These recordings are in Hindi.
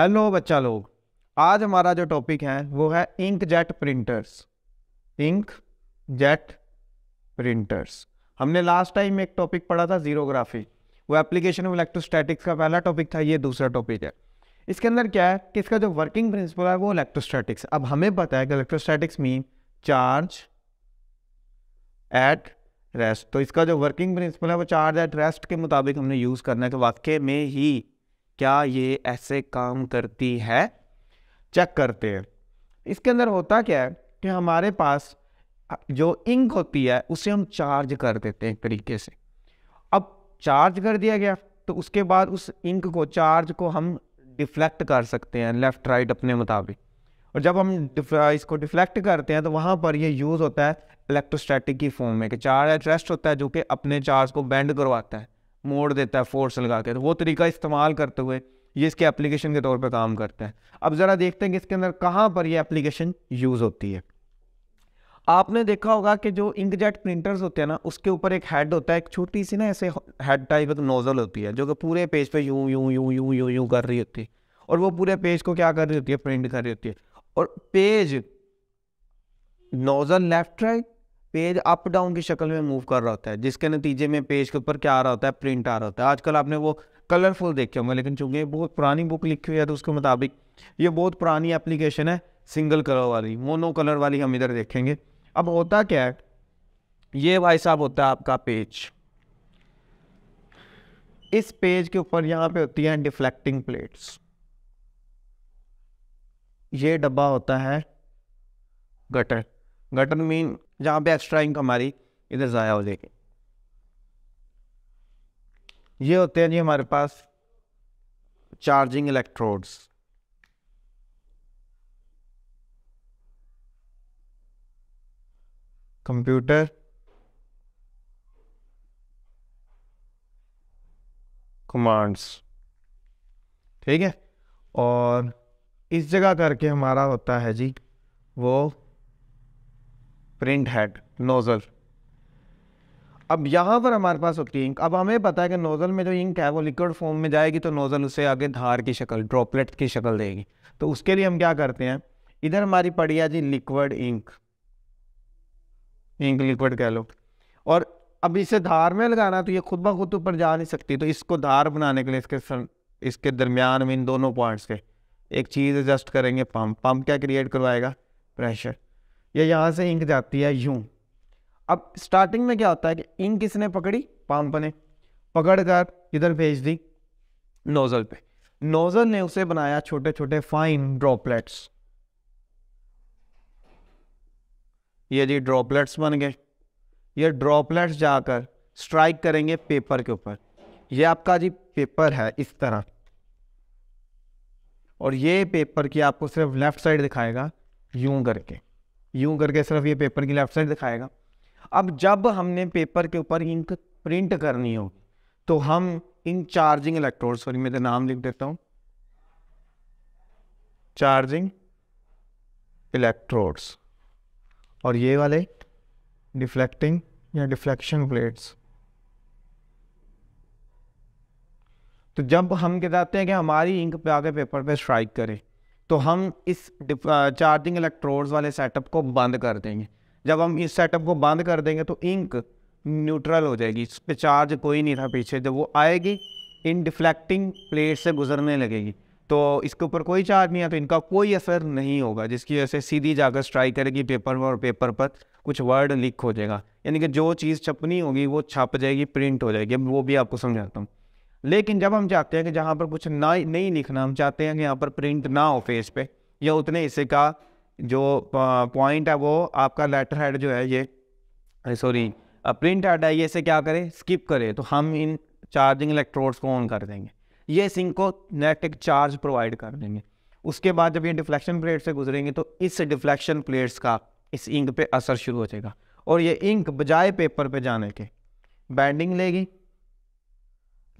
हेलो बच्चा लोग आज हमारा जो टॉपिक है वो है inkjet printers inkjet printers हमने लास्ट टाइम एक टॉपिक पढ़ा था जीरोग्राफी वो एप्लीकेशन ऑफ इलेक्ट्रोस्टैटिक्स का पहला टॉपिक था ये दूसरा टॉपिक है इसके अंदर क्या है कि इसका जो वर्किंग प्रिंसिपल है वो इलेक्ट्रोस्टैटिक्स अब हमें पता है कि electrostatics mean charge at rest तो इसका जो वर्किंग प्रिंसिपल है वो चार्ज एट रेस्ट के मुताबिक हमने यूज़ करना है कि वाक्य में ही क्या ये ऐसे काम करती है चेक करते हैं इसके अंदर होता क्या है कि हमारे पास जो इंक होती है उसे हम चार्ज कर देते हैं एक तरीके से अब चार्ज कर दिया गया तो उसके बाद उस इंक को चार्ज को हम डिफ्लेक्ट कर सकते हैं लेफ़्ट राइट अपने मुताबिक और जब हम इसको डिफ्लेक्ट करते हैं तो वहाँ पर ये यूज़ होता है इलेक्ट्रोस्टैटिक की फॉर्म में कि चार्ज एट्रेस्ट होता है जो कि अपने चार्ज को बैंड करवाता है मोड़ देता है फोर्स लगा के तो वो तरीका इस्तेमाल करते हुए ये इसके एप्लीकेशन के तौर पर काम करता है अब ज़रा देखते हैं कि इसके अंदर कहाँ पर यह एप्लीकेशन यूज़ होती है आपने देखा होगा कि जो इंकजेट प्रिंटर्स होते हैं ना उसके ऊपर एक हेड होता है एक छोटी सी ना ऐसे हेड टाइप एक नोज़ल होती है जो कि पूरे पेज पे यूं यूं यूं यूं यूं यूं कर रही होती है और वो पूरे पेज को क्या कर रही होती है प्रिंट कर रही होती है और page nozzle left right page up down की शक्ल में मूव कर रहा होता है जिसके नतीजे में पेज के ऊपर क्या आ रहा होता है प्रिंट आ रहा होता है आजकल आपने वो कलरफुल देखे होंगे लेकिन चूंकि बहुत पुरानी बुक लिखी हुई है तो उसके मुताबिक ये बहुत पुरानी एप्लीकेशन है सिंगल कलर वाली मोनो कलर वाली हम इधर देखेंगे अब होता क्या है ये भाई साहब होता है आपका पेज इस पेज के ऊपर यहाँ पे होती है डिफ्लेक्टिंग प्लेट्स ये डब्बा होता है गटर गटर मीन जहां पे एक्स्ट्रा इनकम हमारी इधर ज़ाया हो जाएगी ये होते हैं जी हमारे पास चार्जिंग इलेक्ट्रोड्स कंप्यूटर कमांड्स ठीक है और इस जगह करके हमारा होता है जी वो प्रिंट हेड नोज़ल अब यहाँ पर हमारे पास होती है इंक अब हमें पता है कि नोज़ल में जो इंक है वो लिक्विड फॉर्म में जाएगी तो नोज़ल उसे आगे धार की शक्ल ड्रॉपलेट की शक्ल देगी तो उसके लिए हम क्या करते हैं इधर हमारी पड़ी है जी लिक्विड इंक इंक लिक्विड कह लो और अब इसे धार में लगाना तो ये खुद ब खुद ऊपर जा नहीं सकती तो इसको धार बनाने के लिए इसके सन, इसके दरमियान में इन दोनों पॉइंट्स के एक चीज़ एडजस्ट करेंगे पम्प पम्प क्या क्रिएट करवाएगा प्रेशर या यहाँ से इंक जाती है यूं अब स्टार्टिंग में क्या होता है कि इंक किसने पकड़ी पंप ने पकड़ कर इधर भेज दी नोजल पे नोजल ने उसे बनाया छोटे छोटे फाइन ड्रॉपलेट्स ये जी ड्रॉपलेट्स बन गए ये ड्रॉपलेट्स जाकर स्ट्राइक करेंगे पेपर के ऊपर ये आपका जी पेपर है इस तरह और ये पेपर की आपको सिर्फ लेफ्ट साइड दिखाएगा यूं करके यूं करके सिर्फ ये पेपर की लेफ्ट साइड दिखाएगा अब जब हमने पेपर के ऊपर इंक प्रिंट करनी होगी तो हम इन चार्जिंग इलेक्ट्रोड सॉरी मैं तो नाम लिख देता हूँ चार्जिंग इलेक्ट्रोड्स और ये वाले डिफ्लेक्टिंग या डिफ्लेक्शन प्लेट्स तो जब हम कहते हैं कि हमारी इंक पे आगे पेपर पे स्ट्राइक करें तो हम इस चार्जिंग इलेक्ट्रोड्स वाले सेटअप को बंद कर देंगे जब हम इस सेटअप को बंद कर देंगे तो इंक न्यूट्रल हो जाएगी इस पर चार्ज कोई नहीं था पीछे जब वो आएगी इन डिफ्लेक्टिंग प्लेट से गुजरने लगेगी तो इसके ऊपर कोई चार्ज नहीं है तो इनका कोई असर नहीं होगा जिसकी वजह से सीधी जाकर स्ट्राइक करेगी पेपर और पेपर पर कुछ वर्ड लीक हो जाएगा यानी कि जो चीज़ छपनी होगी वो छप जाएगी प्रिंट हो जाएगी वो भी आपको समझाता हूँ लेकिन जब हम चाहते हैं कि जहाँ पर कुछ ना नहीं लिखना हम चाहते हैं कि यहाँ पर प्रिंट ना हो फेस पे या उतने हिस्से का जो पॉइंट है वो आपका लेटर हेड जो है ये सॉरी प्रिंट हेड है ये इसे क्या करें स्किप करे तो हम इन चार्जिंग इलेक्ट्रोड्स को ऑन कर देंगे ये सिंक को नेटिक चार्ज प्रोवाइड कर देंगे उसके बाद जब ये डिफ्लेक्शन प्लेट से गुजरेंगे तो इस डिफ्लेक्शन प्लेट्स का इस इंक पे असर शुरू हो जाएगा और ये इंक बजाय पेपर पे जाने के बैंडिंग लेगी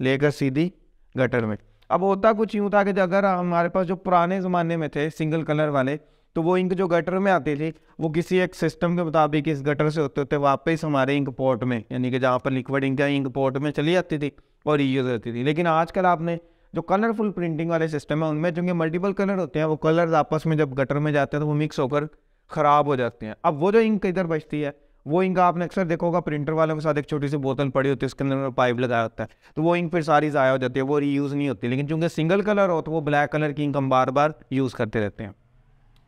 लेकर सीधी गटर में अब होता कुछ यूँ था कि अगर हमारे पास जो पुराने ज़माने में थे सिंगल कलर वाले तो वो इंक जो गटर में आती थी वो किसी एक सिस्टम के मुताबिक इस गटर से होते होते वापस हमारे इंक पोर्ट में यानी कि जहाँ पर लिक्विड इंक है इंक पोर्ट में चली जाती थी और यूज़ होती थी लेकिन आजकल आपने जो कलरफुल प्रिंटिंग वाले सिस्टम है उनमें चूँकि मल्टीपल कलर होते हैं वो कलर्स आपस में जब गटर में जाते हैं तो वो मिक्स होकर ख़राब हो जाते हैं अब वो जो इंक इधर बचती है वो इंक आपने अक्सर देखा होगा प्रिंटर वालों के साथ एक छोटी सी बोतल पड़ी होती है उसके अंदर पाइप लगाया होता है तो वो इंक फिर सारी ज़ाया हो जाती है वो रीयूज़ नहीं होती लेकिन चूंकि सिंगल कलर हो तो वो ब्लैक कलर की इंक हम बार बार यूज़ करते रहते हैं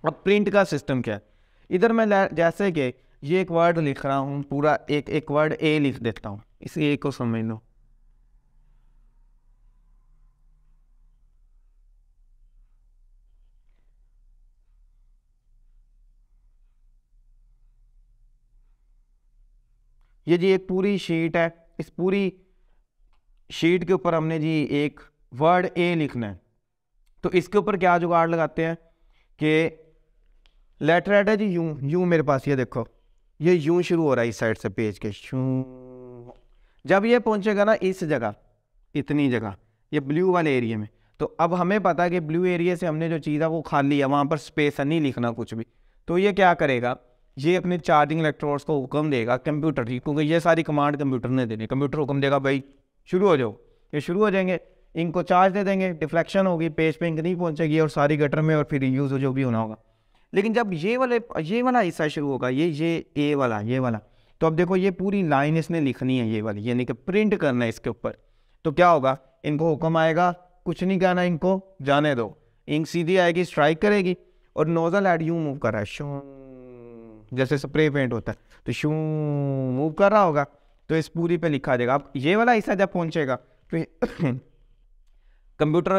अब प्रिंट का सिस्टम क्या है इधर मैं जैसे कि ये एक वर्ड लिख रहा हूँ पूरा एक एक वर्ड ए लिख देता हूँ इस ए को समझ लो ये जी एक पूरी शीट है इस पूरी शीट के ऊपर हमने जी एक वर्ड ए लिखना है तो इसके ऊपर क्या जुगाड़ लगाते हैं कि लेटर एड है जी यू यू मेरे पास ये देखो ये यू शुरू हो रहा है इस साइड से पेज के शू जब ये पहुंचेगा ना इस जगह इतनी जगह ये ब्लू वाले एरिया में तो अब हमें पता है कि ब्लू एरिया से हमने जो चीज़ है वो खाली है वहाँ पर स्पेस है नहीं लिखना कुछ भी तो ये क्या करेगा ये अपने चार्जिंग इलेक्ट्रॉन्स को हुक्म देगा कंप्यूटर ही क्योंकि ये सारी कमांड कंप्यूटर ने देनी कंप्यूटर हुक्म देगा भाई शुरू हो जाओ ये शुरू हो जाएंगे इनको चार्ज दे देंगे डिफ्लेक्शन होगी पेज पे इंक नहीं पहुंचेगी और सारी गटर में और फिर यूज़ हो जो भी होना होगा लेकिन जब ये वाले ये वाला हिस्सा शुरू होगा ये ये ए वाला ये वाला तो अब देखो ये पूरी लाइन इसने लिखनी है ये वाली यानी कि प्रिंट करना है इसके ऊपर तो क्या होगा इनको हुक्म आएगा कुछ नहीं कहना इनको जाने दो इंक सीधी आएगी स्ट्राइक करेगी और नोजल एड यू मूव करा शो जैसे स्प्रे पेंट होता है तो शू मूव कर रहा होगा तो इस पूरी पे लिखा देगा अब ये वाला हिस्सा जब पहुंचेगा तो कंप्यूटर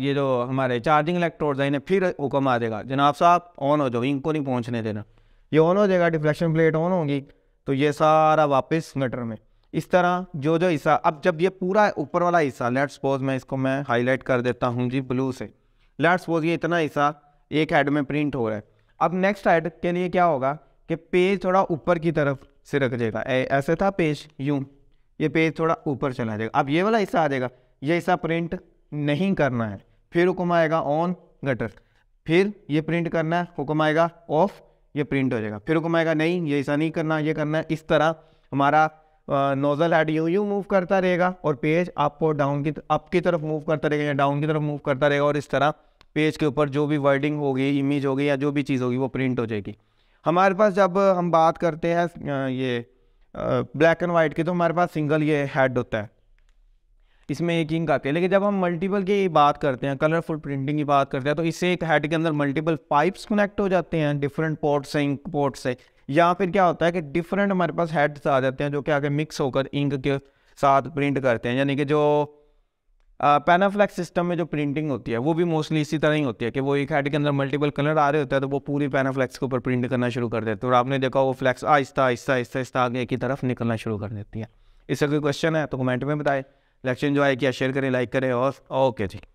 ये जो हमारे चार्जिंग इलेक्ट्रोड है इन्हें फिर हुक्म आ देगा जनाब साहब ऑन हो जाओ इनको नहीं पहुँचने देना ये ऑन हो जाएगा डिफ्लेक्शन प्लेट ऑन होगी तो ये सारा वापस गटर में इस तरह जो जो हिस्सा अब जब ये पूरा ऊपर वाला हिस्सा लेट सपोज मैं इसको मैं हाईलाइट कर देता हूँ जी ब्लू से लेट सपोज ये इतना हिस्सा एक हेड में प्रिंट हो रहा है अब नेक्स्ट ऐड के लिए क्या होगा कि पेज थोड़ा ऊपर की तरफ से रख जाएगा ऐसे था पेज यू ये पेज थोड़ा ऊपर चला जाएगा अब ये वाला हिस्सा आ जाएगा ये हिस्सा प्रिंट नहीं करना है फिर हुक्म आएगा ऑन गटर फिर ये प्रिंट करना है हुक्म आएगा ऑफ ये प्रिंट हो जाएगा फिर हुक्म आएगा नहीं ये ऐसा नहीं करना ये करना है इस तरह हमारा नोज़ल हेड यू यू मूव करता रहेगा और पेज अप और डाउन की अप की तरफ मूव करता रहेगा या डाउन की तरफ मूव करता रहेगा और इस तरह पेज के ऊपर जो भी वर्डिंग होगी इमेज होगी या जो भी चीज़ होगी वो प्रिंट हो जाएगी हमारे पास जब हम बात करते हैं ये ब्लैक एंड वाइट की तो हमारे पास सिंगल ये हेड होता है इसमें एक इंक आती है लेकिन जब हम मल्टीपल की बात करते हैं कलरफुल प्रिंटिंग की बात करते हैं तो इससे एक हेड के अंदर मल्टीपल पाइप्स कनेक्ट हो जाते हैं डिफरेंट पोर्ट से इंक पोर्ट से या फिर क्या होता है कि डिफरेंट हमारे पास हेड्स आ जाते हैं जो कि आगे मिक्स होकर इंक के साथ प्रिंट करते हैं यानी कि जो पैनाफ्लैक्स सिस्टम में जो प्रिंटिंग होती है वो भी मोस्टली इसी तरह ही होती है कि वो एक हेड के अंदर मल्टीपल कलर आ रहे होते हैं तो वो पूरी पैनाफ्लैक्स के ऊपर प्रिंट करना शुरू कर देते हैं और आपने देखा वो फ्लैक्स आहिस्ता आहिस्ता आहिस्ता आहिस्ता आगे की तरफ निकलना शुरू कर देती है इससे कोई क्वेश्चन है तो कमेंट में बताएं लेक्चर जो किया शेयर करें लाइक करें और ओके जी